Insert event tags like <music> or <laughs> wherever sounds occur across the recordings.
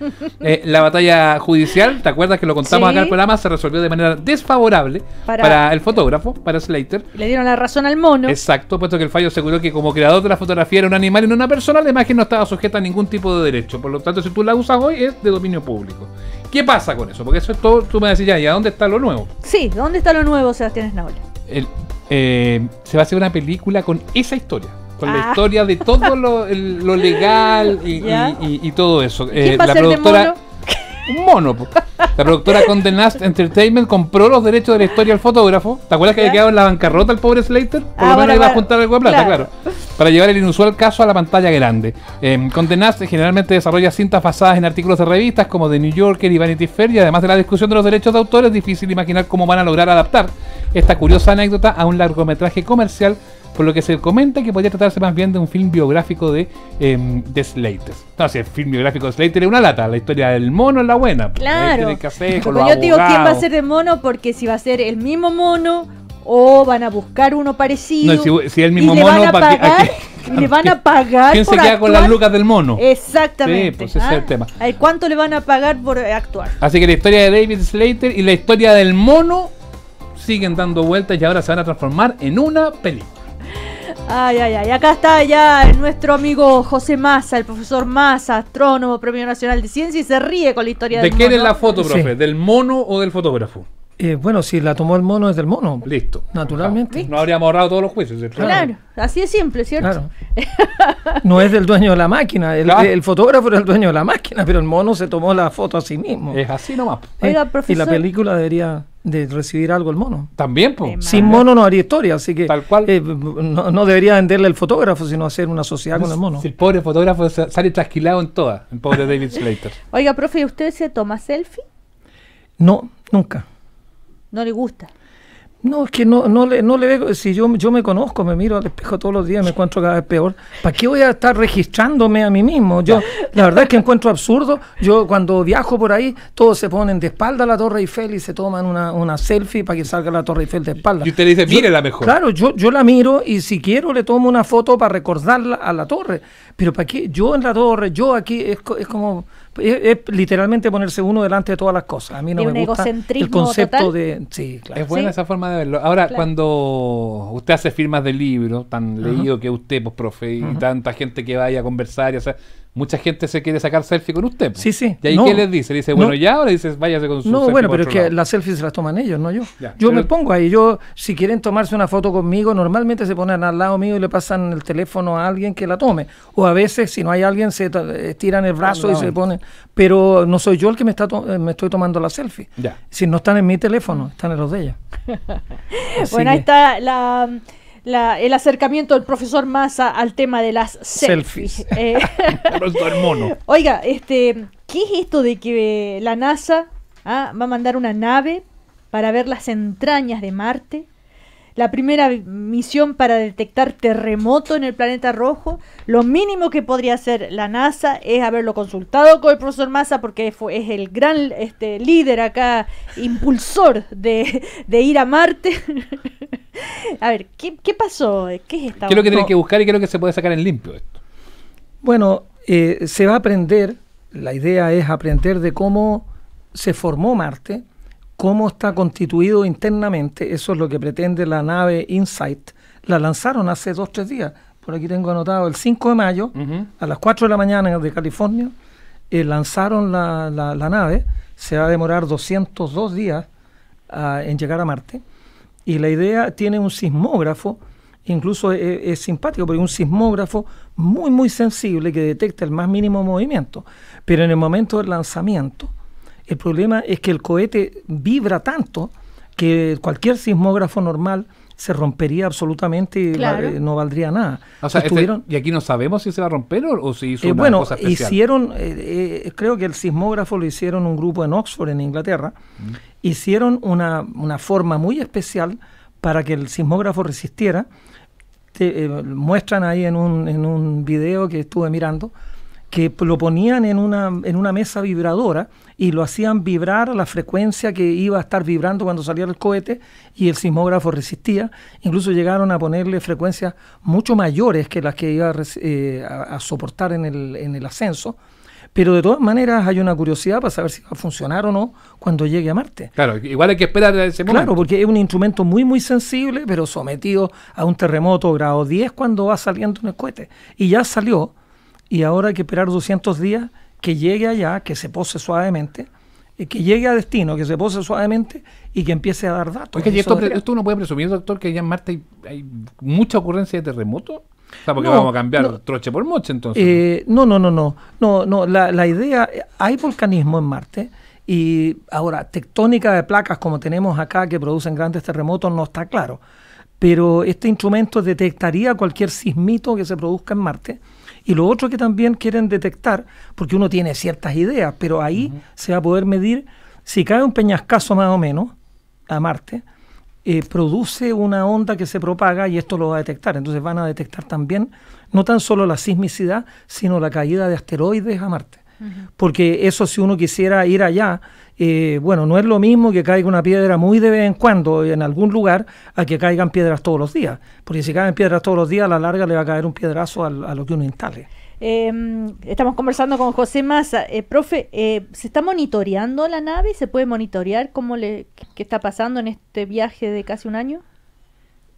<laughs> Eh, la batalla judicial, ¿te acuerdas que lo contamos acá en el programa? Se resolvió de manera desfavorable para, el fotógrafo, para Slater. Le dieron la razón al mono. Exacto, puesto que el fallo aseguró que como creador de la fotografía era un animal y no una persona, la imagen no estaba sujeta a ningún tipo de derecho. Por lo tanto, si tú la usas hoy es de dominio público. ¿Qué pasa con eso? Porque eso es todo, tú me decías, ¿y a dónde está lo nuevo? Sí, ¿dónde está lo nuevo, Sebastián Esnaola? Eh, se va a hacer una película con esa historia con la ah. historia de todo lo, legal <laughs> y, todo eso. Eh, la productora. <laughs> Un mono. La productora Condenast Entertainment compró los derechos de la historia al fotógrafo. ¿Te acuerdas que había quedado en la bancarrota el pobre Slater? Por ah, lo menos iba a juntar algo de plata, claro. Para llevar el inusual caso a la pantalla grande. Eh, generalmente desarrolla cintas basadas en artículos de revistas como The New Yorker y Vanity Fair. Y además de la discusión de los derechos de autor, es difícil imaginar cómo van a lograr adaptar esta curiosa anécdota a un largometraje comercial por lo que se comenta que podría tratarse más bien de un film biográfico em, de, Slater. No, si el film biográfico de Slater es una lata, la historia del mono es la buena. Pues, claro. yo digo quién va a ser de mono porque si va a ser el mismo mono o van a buscar uno parecido. No, si, es el mismo mono le a pagar, ¿Quién se queda con las lucas del mono? Exactamente. Sí, pues ese es el ¿ah? tema. ¿Cuánto le van a pagar por eh, actuar? Así que la historia de David Slater y la historia del mono siguen dando vueltas y ahora se van a transformar en una película. Ay, ay, ay. Acá está ya nuestro amigo José Massa, el profesor Massa, astrónomo, Premio Nacional de Ciencia, y se ríe con la historia ¿De ¿De quién es la foto, profe? ¿Del mono o del fotógrafo? Eh, bueno, si la tomó el mono es del mono. Listo. Naturalmente. No habría ahorrado todos los jueces Claro, así es simple, ¿cierto? <laughs> No es del dueño de la máquina. El, fotógrafo era el dueño de la máquina, pero el mono se tomó la foto a sí mismo. Es así nomás. Eh, Oiga, Y la película debería de recibir algo el mono. También, pues. Sin mono no haría historia, así que. Tal cual. Eh, no, debería venderle el fotógrafo, sino hacer una sociedad con el mono. el pobre fotógrafo sale trasquilado en todas, el pobre <laughs> David Slater. Oiga, profe, ¿usted se toma selfie? No, nunca no le gusta. No, es que no, no, le, veo, si yo, yo me conozco, me miro al espejo todos los días, me encuentro cada vez peor, ¿para qué voy a estar registrándome a mí mismo? Yo, la verdad es que encuentro absurdo, yo cuando viajo por ahí, todos se ponen de espalda a la Torre Eiffel y se toman una, selfie para que salga la Torre Eiffel de espalda. Y usted dice, mire la mejor. Claro, yo, yo la miro y si quiero le tomo una foto para recordarla a la torre, pero ¿para qué? Yo en la torre, yo aquí, es, es como es, literalmente ponerse uno delante de todas las cosas. A mí no me gusta el concepto de... Sí, claro. Es buena esa forma de verlo. Ahora, cuando usted hace firmas de libros, tan leído que usted, pues, profe, y tanta gente que vaya a conversar, y, o sea, mucha gente se quiere sacar selfie con usted. Sí, sí. ¿Y ahí qué les dice? dice, bueno, ya? ya, le dices, váyase con su No, bueno, pero es que las selfies se las toman ellos, no yo. yo me pongo ahí. Yo, si quieren tomarse una foto conmigo, normalmente se ponen al lado mío y le pasan el teléfono a alguien que la tome. O a veces, si no hay alguien, se estiran el brazo y se ponen. Pero no soy yo el que me, está eh, me estoy tomando la selfie. Si no están en mi teléfono, están en los de ella. <laughs> bueno, ahí está la el acercamiento del profesor Massa al tema de las selfies. Eh. <laughs> Oiga, este, ¿qué es esto de que la NASA ah, va a mandar una nave para ver las entrañas de Marte? la primera misión para detectar terremoto en el planeta rojo. Lo mínimo que podría hacer la NASA es haberlo consultado con el profesor Massa porque es el gran este, líder acá, impulsor de, ir a Marte. <laughs> a ver, ¿qué, pasó? ¿Qué es ¿Qué lo que tienen que buscar y qué es lo que se puede sacar en limpio esto? Bueno, eh, se va a aprender, la idea es aprender de cómo se formó Marte, cómo está constituido internamente, eso es lo que pretende la nave Insight. La lanzaron hace dos, tres días, por aquí tengo anotado, el 5 de mayo, a las 4 de la mañana de California, eh, lanzaron la, nave, se va a demorar 202 días ah, en llegar a Marte, y la idea tiene un sismógrafo, incluso eh, es, simpático, porque un sismógrafo muy, muy sensible que detecta el más mínimo movimiento, pero en el momento del lanzamiento, el problema es que el cohete vibra tanto que cualquier sismógrafo normal se rompería absolutamente y eh, no valdría nada. Este, ¿Y aquí no sabemos si se va a romper o, si hizo eh, una cosa especial? hicieron, eh, creo que el sismógrafo lo hicieron un grupo en Oxford, en Inglaterra. Mm. Hicieron una, forma muy especial para que el sismógrafo resistiera. muestran ahí en un, en un video que estuve mirando que lo ponían en una, en una mesa vibradora y lo hacían vibrar a la frecuencia que iba a estar vibrando cuando saliera el cohete y el sismógrafo resistía. Incluso llegaron a ponerle frecuencias mucho mayores que las que iba eh, a, soportar en el, en el ascenso. Pero de todas maneras hay una curiosidad para saber si va a funcionar o no cuando llegue a Marte. Claro, igual hay que esperar ese Claro, porque es un instrumento muy, muy sensible, pero sometido a un terremoto grado 10 cuando va saliendo en el cohete. Y ya salió, y ahora hay que esperar 200 días que llegue allá, que se pose suavemente, eh, que llegue a destino, que se pose suavemente y que empiece a dar datos. esto, esto, uno puede presumir, doctor, que ya en Marte hay, mucha ocurrencia de terremotos. O porque vamos a cambiar troche por moche entonces. Eh, no, no, no, no. No, no. La, la idea, hay volcanismo en Marte. Y ahora, tectónica de placas como tenemos acá que producen grandes terremotos no está claro. Pero este instrumento detectaría cualquier sismito que se produzca en Marte y lo otro que también quieren detectar, porque uno tiene ciertas ideas, pero ahí se va a poder medir si cae un peñascaso más o menos a Marte, eh, produce una onda que se propaga y esto lo va a detectar. Entonces van a detectar también no tan solo la sismicidad, sino la caída de asteroides a Marte. Porque eso si uno quisiera ir allá, eh, bueno, no es lo mismo que caiga una piedra muy de vez en cuando en algún lugar a que caigan piedras todos los días. Porque si caen piedras todos los días, a la larga le va a caer un piedrazo a, lo que uno instale. Em, estamos conversando con José Maza eh, profe, eh, ¿se está monitoreando la nave? ¿Se puede monitorear cómo le, qué está pasando en este viaje de casi un año?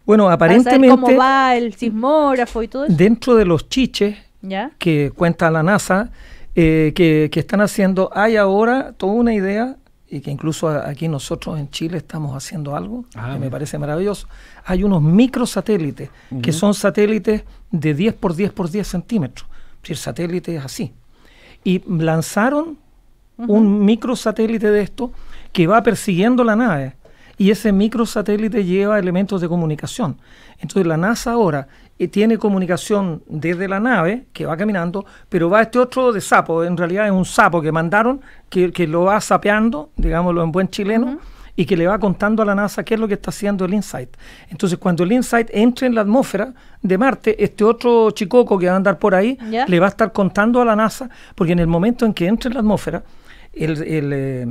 Bueno, aparentemente... ¿Cómo va el sismógrafo y todo Dentro de los chiches que cuenta la NASA, eh, que, están haciendo. Hay ahora toda una idea, y que incluso aquí nosotros en Chile estamos haciendo algo, ah, que me parece maravilloso. Hay unos microsatélites, que son satélites de 10 por 10 por 10 centímetros. el satélite es así. Y lanzaron un microsatélite de esto que va persiguiendo la nave. Y ese microsatélite lleva elementos de comunicación. Entonces la NASA ahora tiene comunicación desde la nave, que va caminando, pero va este otro de sapo, en realidad es un sapo que mandaron, que, lo va sapeando, digámoslo en buen chileno. Y que le va contando a la NASA qué es lo que está haciendo el InSight. Entonces, cuando el InSight entre en la atmósfera de Marte, este otro chicoco que va a andar por ahí le va a estar contando a la NASA, porque en el momento en que entre en la atmósfera, el, eh,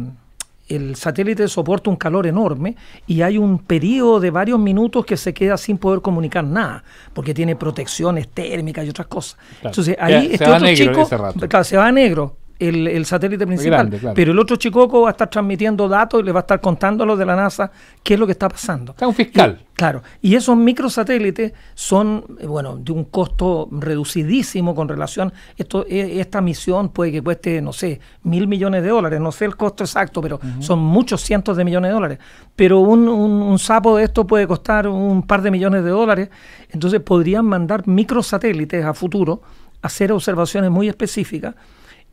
el satélite soporta un calor enorme y hay un periodo de varios minutos que se queda sin poder comunicar nada, porque tiene protecciones térmicas y otras cosas. Entonces ahí se, este se va negro, el, satélite principal. Pero el otro Chicoco va a estar transmitiendo datos y le va a estar contando a los de la NASA qué es lo que está pasando. Está un fiscal. claro. Y esos microsatélites son, eh, bueno, de un costo reducidísimo con relación. Esto, e, esta misión puede que cueste, no sé, mil millones de dólares. No sé el costo exacto, pero son muchos cientos de millones de dólares. Pero un, un sapo de esto puede costar un par de millones de dólares. Entonces podrían mandar microsatélites a futuro hacer observaciones muy específicas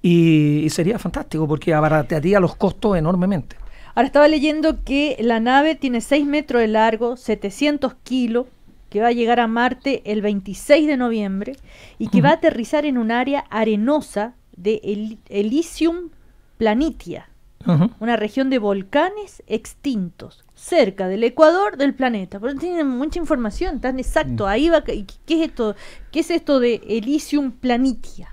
y, sería fantástico porque abarataría los costos enormemente. Ahora estaba leyendo que la nave tiene 6 metros de largo, 700 kilos, que va a llegar a Marte el 26 de noviembre y que va a aterrizar en un área arenosa de Elysium Planitia, una región de volcanes extintos, cerca del ecuador del planeta. Pero tienen mucha información, tan exacto. Mm. Ahí va, ¿qué es esto? ¿Qué es esto de Elysium Planitia?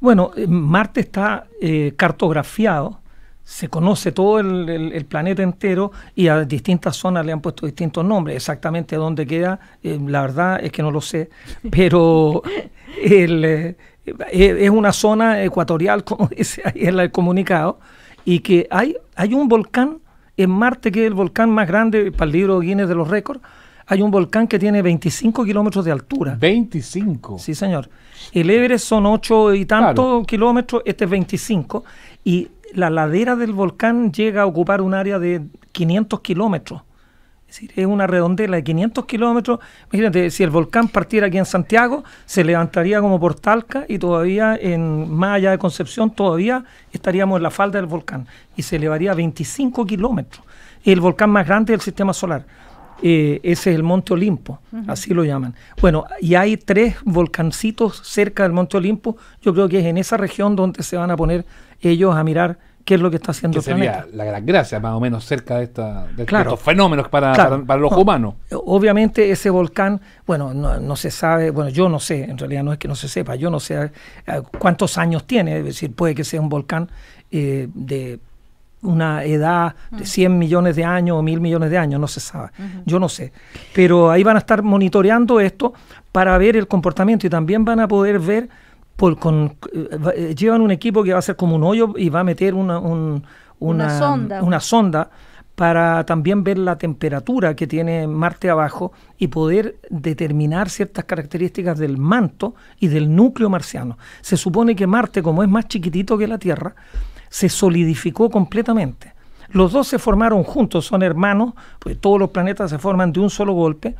Bueno, eh, Marte está eh, cartografiado, se conoce todo el, planeta entero y a distintas zonas le han puesto distintos nombres. Exactamente dónde queda, eh, la verdad es que no lo sé, <laughs> pero es una zona ecuatorial, <laughs> como dice ahí en el comunicado, y que hay, hay un volcán en Marte que es el volcán más grande para el libro Guinness de los récords hay un volcán que tiene 25 kilómetros de altura. 25. Sí, señor. El Everest son ocho y tantos kilómetros, este es 25. Y la ladera del volcán llega a ocupar un área de 500 kilómetros. Es decir, es una redondela de 500 kilómetros. Imagínate, si el volcán partiera aquí en Santiago, se levantaría como portalca... y todavía, en, más allá de Concepción, todavía estaríamos en la falda del volcán y se elevaría a 25 kilómetros. El volcán más grande del sistema solar. Eh, ese es el Monte Olimpo, así lo llaman. Bueno, y hay tres volcancitos cerca del Monte Olimpo, yo creo que es en esa región donde se van a poner ellos a mirar qué es lo que está haciendo que sería La gran gracia, más o menos, cerca de, esta, de claro, estos fenómenos para, para, los humanos. Obviamente, ese volcán, bueno, no, se sabe, bueno, yo no sé, en realidad no es que no se sepa, yo no sé eh, cuántos años tiene, es decir, puede que sea un volcán eh, de una edad de 100 mm. millones de años o mil millones de años, no se sabe, yo no sé. Pero ahí van a estar monitoreando esto para ver el comportamiento y también van a poder ver, eh, llevan un equipo que va a ser como un hoyo y va a meter una, una, sonda. una sonda para también ver la temperatura que tiene Marte abajo y poder determinar ciertas características del manto y del núcleo marciano. Se supone que Marte, como es más chiquitito que la Tierra, se solidificó completamente. Los dos se formaron juntos, son hermanos, pues todos los planetas se forman de un solo golpe.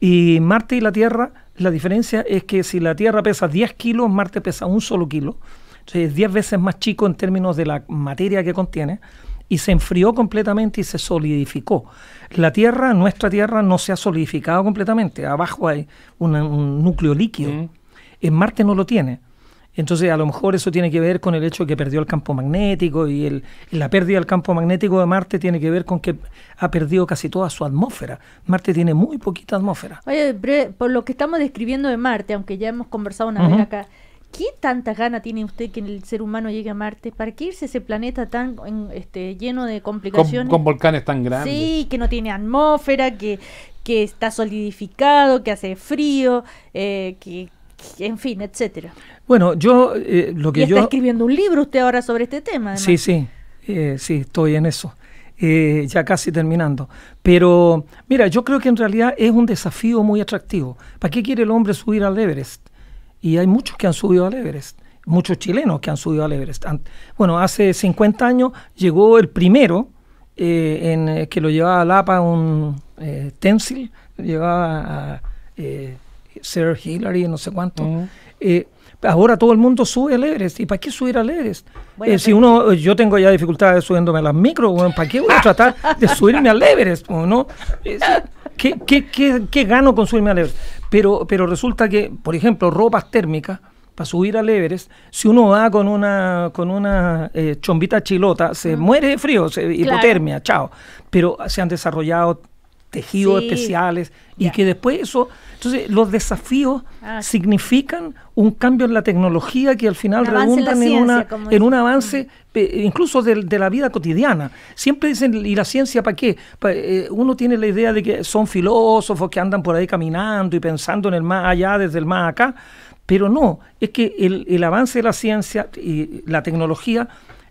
Y Marte y la Tierra, la diferencia es que si la Tierra pesa 10 kilos, Marte pesa un solo kilo. Entonces es 10 veces más chico en términos de la materia que contiene. Y se enfrió completamente y se solidificó. La Tierra, nuestra Tierra, no se ha solidificado completamente. Abajo hay un, núcleo líquido. En Marte no lo tiene. Entonces, a lo mejor eso tiene que ver con el hecho de que perdió el campo magnético y, la pérdida del campo magnético de Marte tiene que ver con que ha perdido casi toda su atmósfera. Marte tiene muy poquita atmósfera. Oye, por lo que estamos describiendo de Marte, aunque ya hemos conversado una vez acá, ¿qué tantas ganas tiene usted que el ser humano llegue a Marte? ¿Para qué irse a ese planeta tan este, lleno de complicaciones? Con, volcanes tan grandes. Sí, que no tiene atmósfera, que, está solidificado, que hace frío, eh, que en fin, etcétera. Bueno, yo eh, lo que yo está escribiendo un libro usted ahora sobre este tema. Sí, sí, eh, sí, estoy en eso. Eh, ya casi terminando. Pero mira, yo creo que en realidad es un desafío muy atractivo. ¿Para qué quiere el hombre subir al Everest? Y hay muchos que han subido al Everest, muchos chilenos que han subido al Everest. Bueno, hace 50 años llegó el primero, en, que lo llevaba a Lapa un eh, Tensil, llevaba a Sir Hillary, no sé cuánto. Eh, ahora todo el mundo sube a Everest. ¿Y para qué subir a Everest? Eh, si uno, yo tengo ya dificultades subiéndome a las micro, ¿para qué voy a ah. tratar de <laughs> subirme al Everest? ¿no? ¿Qué, qué, gano con subirme a Everest? Pero, pero resulta que, por ejemplo, ropas térmicas, para subir a Everest, si uno va con una, con una eh, chombita chilota, se muere de frío, se, hipotermia, chao. Pero se han desarrollado tejidos especiales y que después eso, entonces los desafíos ah, significan un cambio en la tecnología que al final redundan en, una, en un avance incluso de, la vida cotidiana. Siempre dicen, ¿y la ciencia para qué? Eh, uno tiene la idea de que son filósofos que andan por ahí caminando y pensando en el más allá desde el más acá, pero no, es que el, el avance de la ciencia y la tecnología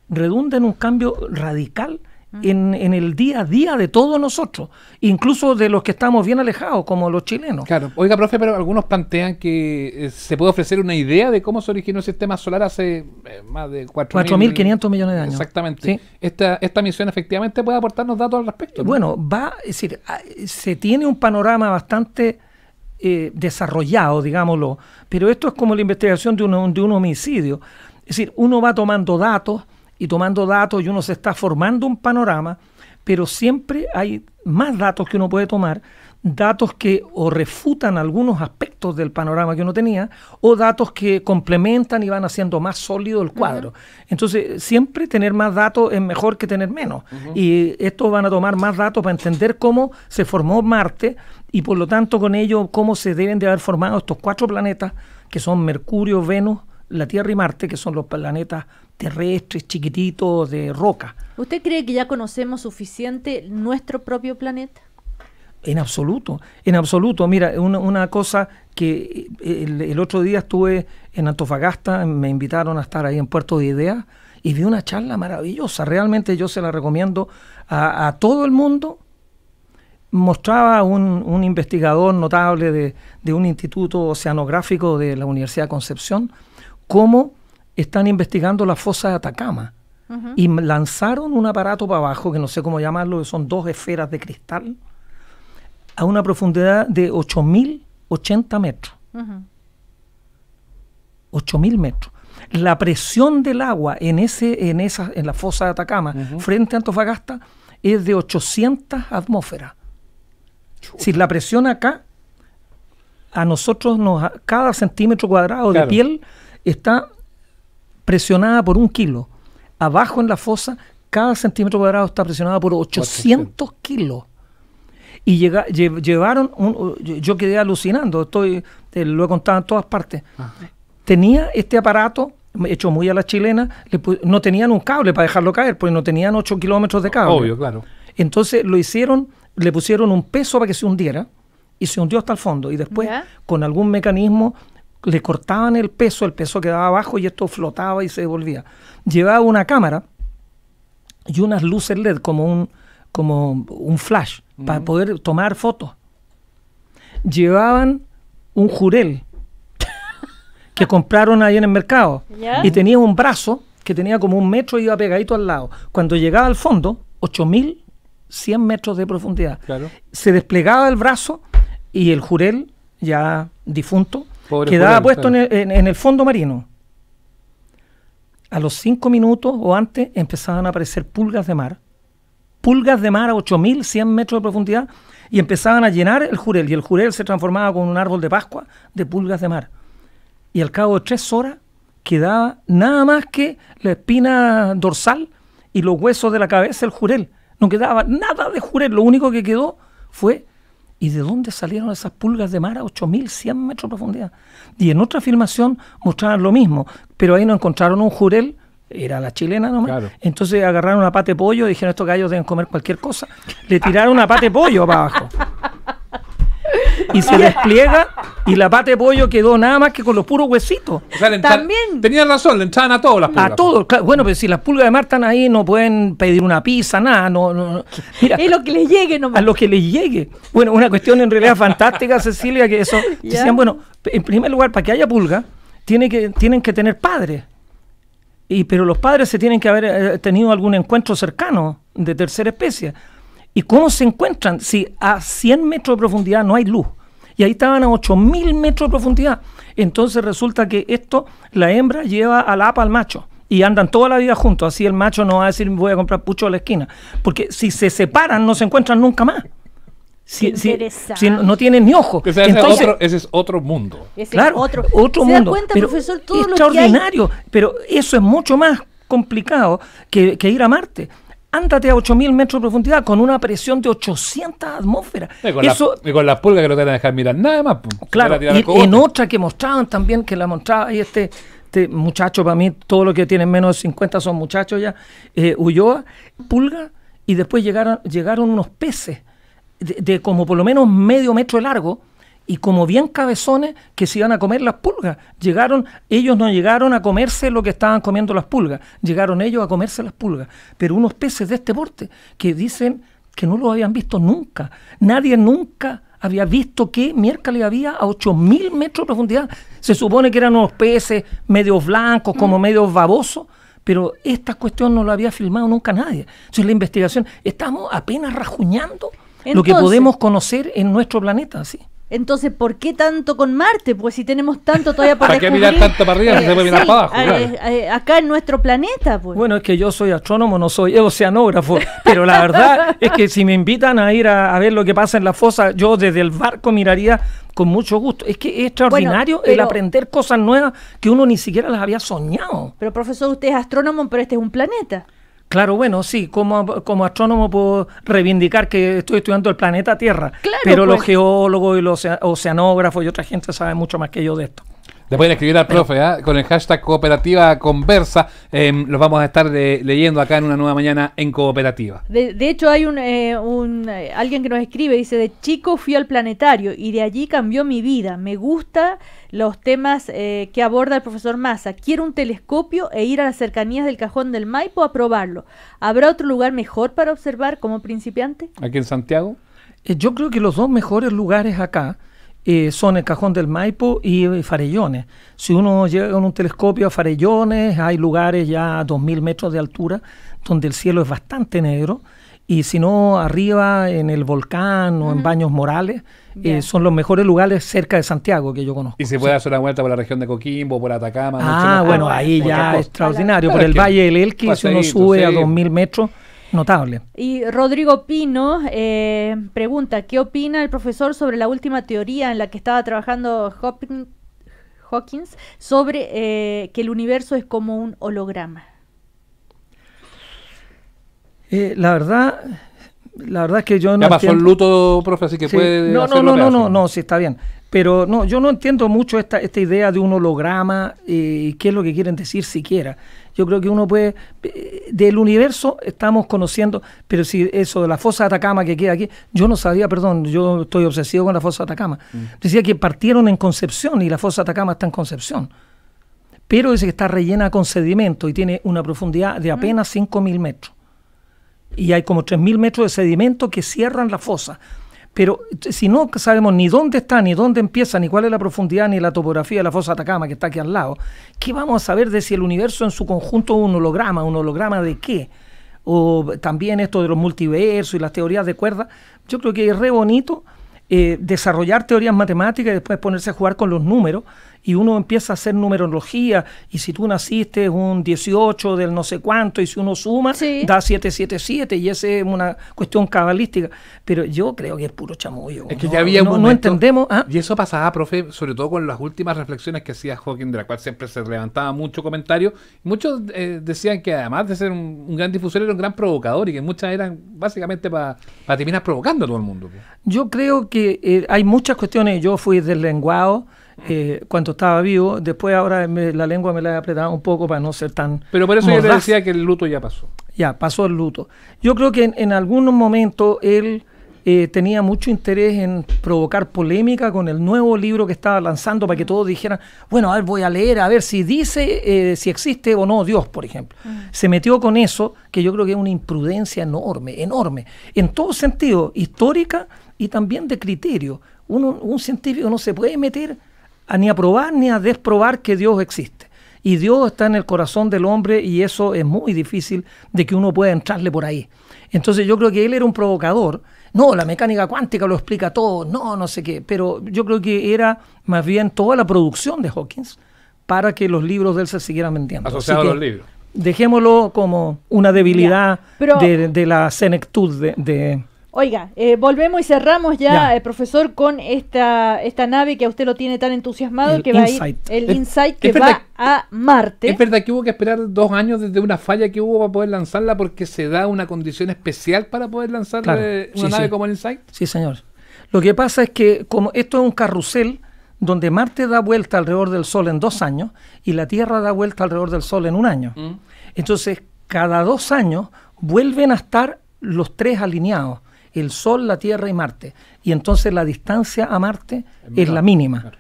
redunda en un cambio radical en, el día a día de todos nosotros, incluso de los que estamos bien alejados, como los chilenos. Claro, oiga, profe, pero algunos plantean que eh, se puede ofrecer una idea de cómo se originó el sistema solar hace eh, más de 4.500 millones de años. Exactamente. Esta, esta misión efectivamente puede aportarnos datos al respecto. Bueno, va, es decir, ah, se tiene un panorama bastante... Eh, desarrollado, digámoslo, pero esto es como la investigación de, un, de un homicidio. Es decir, uno va tomando datos, y tomando datos y uno se está formando un panorama, pero siempre hay más datos que uno puede tomar, datos que o refutan algunos aspectos del panorama que uno tenía, o datos que complementan y van haciendo más sólido el cuadro. Entonces, siempre tener más datos es mejor que tener menos. Y estos van a tomar más datos para entender cómo se formó Marte y por lo tanto con ello cómo se deben de haber formado estos cuatro planetas, que son Mercurio, Venus, la Tierra y Marte, que son los planetas terrestres, chiquititos, de roca. ¿Usted cree que ya conocemos suficiente nuestro propio planeta? En absoluto, en absoluto. Mira, una, cosa que eh, el, otro día estuve en Antofagasta, me invitaron a estar ahí en Puerto de Ideas y vi una charla maravillosa. Realmente yo se la recomiendo a, todo el mundo. Mostraba un, investigador notable de, de, un instituto oceanográfico de la Universidad de Concepción cómo están investigando la fosa de Atacama. Y lanzaron un aparato para abajo, que no sé cómo llamarlo, que son dos esferas de cristal, a una profundidad de 8.080 metros. 8.000 metros. La presión del agua en, ese, en, esa, en la fosa de Atacama frente a Antofagasta es de 800 atmósferas. Si la presión acá, a nosotros nos, cada centímetro cuadrado de piel está presionada por un kilo. Abajo en la fosa, cada centímetro cuadrado está presionada por 800 kilos. Y llega, llevaron, un, uh, yo quedé alucinando, estoy, lo he contado en todas partes. Ah. Tenía este aparato hecho muy a la chilena, no tenían un cable para dejarlo caer, porque no tenían 8 kilómetros de cable. Obvio, claro. Entonces lo hicieron, le pusieron un peso para que se hundiera y se hundió hasta el fondo. Y después, con algún mecanismo, le cortaban el peso, el peso quedaba abajo y esto flotaba y se devolvía. Llevaba una cámara y unas luces LED como un, como un flash para poder tomar fotos. Llevaban un jurel <laughs> que compraron ahí en el mercado y tenía un brazo que tenía como un metro y iba pegadito al lado. Cuando llegaba al fondo, 8.100 metros de profundidad, se desplegaba el brazo y el jurel ya difunto quedaba puesto en, el, fondo marino. A los cinco minutos o antes empezaban a aparecer pulgas de mar pulgas de mar a 8.100 metros de profundidad y empezaban a llenar el jurel. Y el jurel se transformaba con un árbol de Pascua de pulgas de mar. Y al cabo de tres horas quedaba nada más que la espina dorsal y los huesos de la cabeza, del jurel. No quedaba nada de jurel. Lo único que quedó fue ¿Y de dónde salieron esas pulgas de mar a 8.100 metros de profundidad? Y en otra filmación mostraban lo mismo, pero ahí no encontraron un jurel, era la chilena nomás. Entonces agarraron una pata de pollo y dijeron, estos gallos deben comer cualquier cosa. Le tiraron una pata de pollo para abajo y se <laughs> despliega y la pata de pollo quedó nada más que con los puros huesitos. O También. Tenían razón, le entraban a todos las pulgas. A todos, pues. Bueno, pero si las pulgas de mar están ahí, no pueden pedir una pizza, nada. No, es lo que les llegue nomás. A lo que les llegue. Bueno, una cuestión en realidad fantástica, Cecilia, que eso. <laughs> Decían, bueno, en primer lugar, para que haya pulga, tiene que, tienen que tener padres. Y, pero los padres se tienen que haber eh, tenido algún encuentro cercano de tercera especie. ¿Y cómo se encuentran si a 100 metros de profundidad no hay luz? Y ahí estaban a 8.000 metros de profundidad. Entonces resulta que esto, la hembra lleva al apa al macho y andan toda la vida juntos. Así el macho no va a decir voy a comprar pucho a la esquina. Porque si se separan no se encuentran nunca más. Si, no tienen ni ojo. Entonces, ese, es otro mundo. claro, otro, otro mundo. extraordinario. Pero eso es mucho más complicado que, que, ir a Marte ándate a 8000 metros de profundidad con una presión de 800 atmósferas. Y con, las pulgas que no te van a dejar mirar nada más. Pues, claro, y en otra que mostraban también, que la mostraba ahí este, este, muchacho, para mí, todo lo que tienen menos de 50 son muchachos ya, eh, Ulloa, pulga, y después llegaron, llegaron unos peces de, de como por lo menos medio metro de largo y como bien cabezones que se iban a comer las pulgas. Llegaron, ellos no llegaron a comerse lo que estaban comiendo las pulgas, llegaron ellos a comerse las pulgas. Pero unos peces de este porte que dicen que no lo habían visto nunca, nadie nunca había visto que miércoles había a 8.000 metros de profundidad. Se supone que eran unos peces medio blancos, como mm. medio babosos, pero esta cuestión no la había filmado nunca nadie. Entonces la investigación, estamos apenas rajuñando lo que podemos conocer en nuestro planeta, ¿sí? Entonces, ¿por qué tanto con Marte? Pues si tenemos tanto todavía para ¿Para qué mirar tanto para arriba? se puede mirar abajo. Eh, eh, acá en nuestro planeta, pues. Bueno, es que yo soy astrónomo, no soy oceanógrafo, pero la verdad es que si me invitan a ir a, ver lo que pasa en la fosa, yo desde el barco miraría con mucho gusto. Es que es extraordinario el aprender cosas nuevas que uno ni siquiera las había soñado. Pero profesor, usted es astrónomo, pero este es un planeta. Claro, bueno, sí, como, como astrónomo puedo reivindicar que estoy estudiando el planeta Tierra, pero los pues. geólogos y los oceanógrafos y otra gente saben mucho más que yo de esto. Le pueden escribir al profe ¿ah? con el hashtag cooperativa conversa. Em, los vamos a estar eh, leyendo acá en una nueva mañana en cooperativa. De, hecho, hay un, eh, eh, alguien que nos escribe, dice, de chico fui al planetario y de allí cambió mi vida. Me gusta los temas que aborda el profesor Massa. Quiero un telescopio e ir a las cercanías del cajón del Maipo a probarlo. ¿Habrá otro lugar mejor para observar como principiante? Aquí en Santiago. yo creo que los dos mejores lugares acá eh, son el Cajón del Maipo y, eh, Farellones. Si uno llega con un telescopio a Farellones, hay lugares ya a 2.000 metros de altura donde el cielo es bastante negro y si no arriba en el volcán o en Baños Morales, eh, son los mejores lugares cerca de Santiago que yo conozco. Y se puede hacer una vuelta por la región de Coquimbo, por Atacama. Ah, bueno, ah, ahí ya extraordinario, por el Valle del Elqui, si uno sube a 2.000 metros Notable. Y Rodrigo Pino eh, pregunta, ¿qué opina el profesor sobre la última teoría en la que estaba trabajando Hawkins sobre eh, que el universo es como un holograma? Eh, la verdad, la verdad es que yo no. Ya pasó el luto, profe, así que puede. No, no, no, no, no, no, sí, está bien. Pero no, yo no entiendo mucho esta, esta idea de un holograma y eh, qué es lo que quieren decir siquiera. Yo creo que uno puede, eh, del universo estamos conociendo, pero si eso de la fosa de Atacama que queda aquí, yo no sabía, perdón, yo estoy obsesivo con la fosa de Atacama. Mm. Decía que partieron en Concepción y la fosa de Atacama está en Concepción. Pero dice que está rellena con sedimento y tiene una profundidad de mm. apenas cinco 5.000 metros. Y hay como 3.000 metros de sedimento que cierran la fosa. Pero si no sabemos ni dónde está, ni dónde empieza, ni cuál es la profundidad, ni la topografía de la fosa Atacama que está aquí al lado, ¿qué vamos a saber de si el universo en su conjunto es un holograma? ¿Un holograma de qué? O también esto de los multiversos y las teorías de cuerdas. Yo creo que es re bonito eh, desarrollar teorías matemáticas y después ponerse a jugar con los números y uno empieza a hacer numerología y si tú naciste un 18 del no sé cuánto y si uno suma da 777 y esa es una cuestión cabalística, pero yo creo que es puro chamuyo. Es que ya había un entendemos. ¿ah? Y eso pasaba, profe, sobre todo con las últimas reflexiones que hacía Hawking, de la cual siempre se levantaba mucho comentario. Muchos eh, decían que además de ser un, gran difusor era un gran provocador y que muchas eran básicamente para terminar provocando a todo el mundo. Yo creo que eh, hay muchas cuestiones, yo fui lenguado eh, cuando estaba vivo. Después ahora la lengua me la he apretado un poco para no ser tan... Pero por eso yo decía que el luto ya pasó. Ya, pasó el luto. Yo creo que en, algunos momentos él eh, tenía mucho interés en provocar polémica con el nuevo libro que estaba lanzando para que todos dijeran, bueno, a ver, voy a leer, a ver si dice, eh, si existe o no Dios, por ejemplo. Mm. Se metió con eso, que yo creo que es una imprudencia enorme, enorme, en todo sentido, histórica y también de criterio. un científico no se puede meter ni a probar ni a desprobar que Dios existe. Y Dios está en el corazón del hombre y eso es muy difícil de que uno pueda entrarle por ahí. Entonces yo creo que él era un provocador. No, la mecánica cuántica lo explica todo, no, no sé qué. Pero yo creo que era más bien toda la producción de Hawkins para que los libros de él se siguieran vendiendo. Asociado a los libros. Dejémoslo como una debilidad de, la senectud de Oiga, eh, volvemos y cerramos ya, eh, profesor, con esta, esta nave que a usted lo tiene tan entusiasmado que va a ir, el Insight que va a Marte. Es verdad que hubo que esperar dos años desde una falla que hubo para poder lanzarla porque se da una condición especial para poder lanzar una nave como el Insight. Sí, señor. Lo que pasa es que como esto es un carrusel donde Marte da vuelta alrededor del Sol en dos años y la Tierra da vuelta alrededor del Sol en un año. Mm. Entonces, cada dos años vuelven a estar los tres alineados el Sol, la Tierra y Marte. Y entonces la distancia a Marte es, la mínima.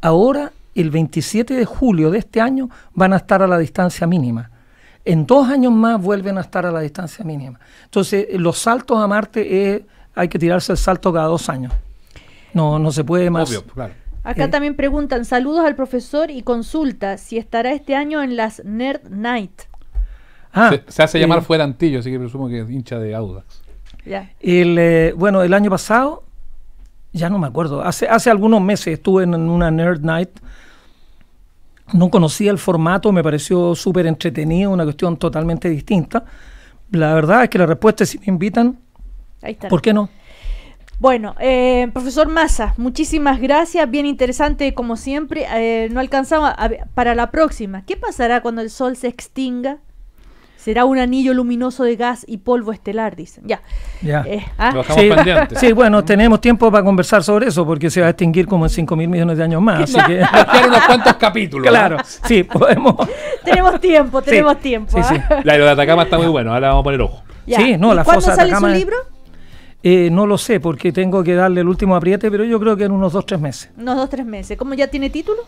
Ahora, el 27 de julio de este año, van a estar a la distancia mínima. En dos años más vuelven a estar a la distancia mínima. Entonces, los saltos a Marte es, hay que tirarse el salto cada dos años. No, no se puede más. Acá eh, también preguntan, saludos al profesor y consulta si estará este año en las Nerd Night. Ah, se, hace llamar eh, Fuerantillo, así que presumo que es hincha de Audax. El, eh, bueno, el año pasado, ya no me acuerdo, hace, hace algunos meses estuve en, una Nerd Night. No conocía el formato, me pareció súper entretenido, una cuestión totalmente distinta. La verdad es que la respuesta es si me invitan, ¿por qué no? Bueno, eh, profesor Massa, muchísimas gracias, bien interesante como siempre. Eh, no alcanzaba para la próxima. ¿Qué pasará cuando el sol se extinga? Será un anillo luminoso de gas y polvo estelar, dicen. Ya. ya. Eh, ¿ah? sí, bueno, tenemos tiempo para conversar sobre eso porque se va a extinguir como en 5 mil millones de años más. Así a que... <laughs> unos cuantos capítulos. ¿eh? Claro, sí, podemos. tenemos tiempo, tenemos tiempo. Sí, ¿ah? La de Atacama está muy bueno, ahora vamos a poner ojo. Sí, no, la ¿Cuándo fosa sale Atacama su libro? Eh, no lo sé, porque tengo que darle el último apriete, pero yo creo que en unos dos, tres meses. Unos dos, tres meses. ¿Cómo ya tiene título?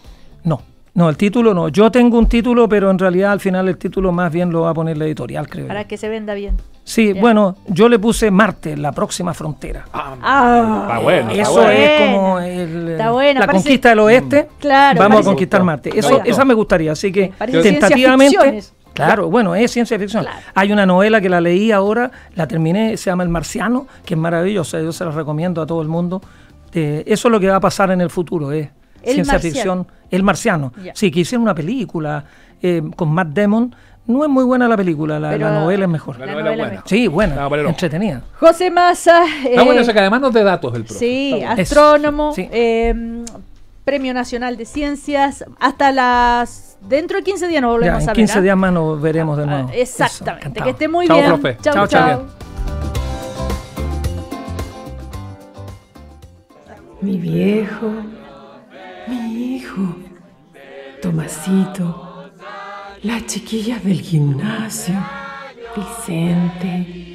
No. No, el título no. Yo tengo un título, pero en realidad al final el título más bien lo va a poner la editorial, creo. Para que se venda bien. Sí, bueno, yo le puse Marte, la próxima frontera. Ah, ah. está bueno. eso es como el, la conquista del oeste. Mm. Claro, vamos a conquistar Marte. Eso, esa me gustaría, así que tentativamente. Claro, bueno, es ciencia ficción. Hay una novela que la leí ahora, la terminé, se llama El Marciano, que es maravillosa, yo se la recomiendo a todo el mundo. Eh, eso es lo que va a pasar en el futuro, Eh el ciencia marciano. ficción, El Marciano. Sí, que hicieron una película eh, con Matt Damon. No es muy buena la película, la, novela es mejor. La, novela, es buena. Sí, buena, ah, entretenida. José Massa. Eh, Está bueno, eh, que además nos de datos el profe. Sí, astrónomo, em, Premio Nacional de Ciencias, hasta las... Dentro de 15 días nos volvemos a ver. 15 ¿ah? días más nos veremos de ah, nuevo. Exactamente, que esté muy bien. chao. chao. Mi viejo hijo, Tomasito, la chiquilla del gimnasio, Vicente,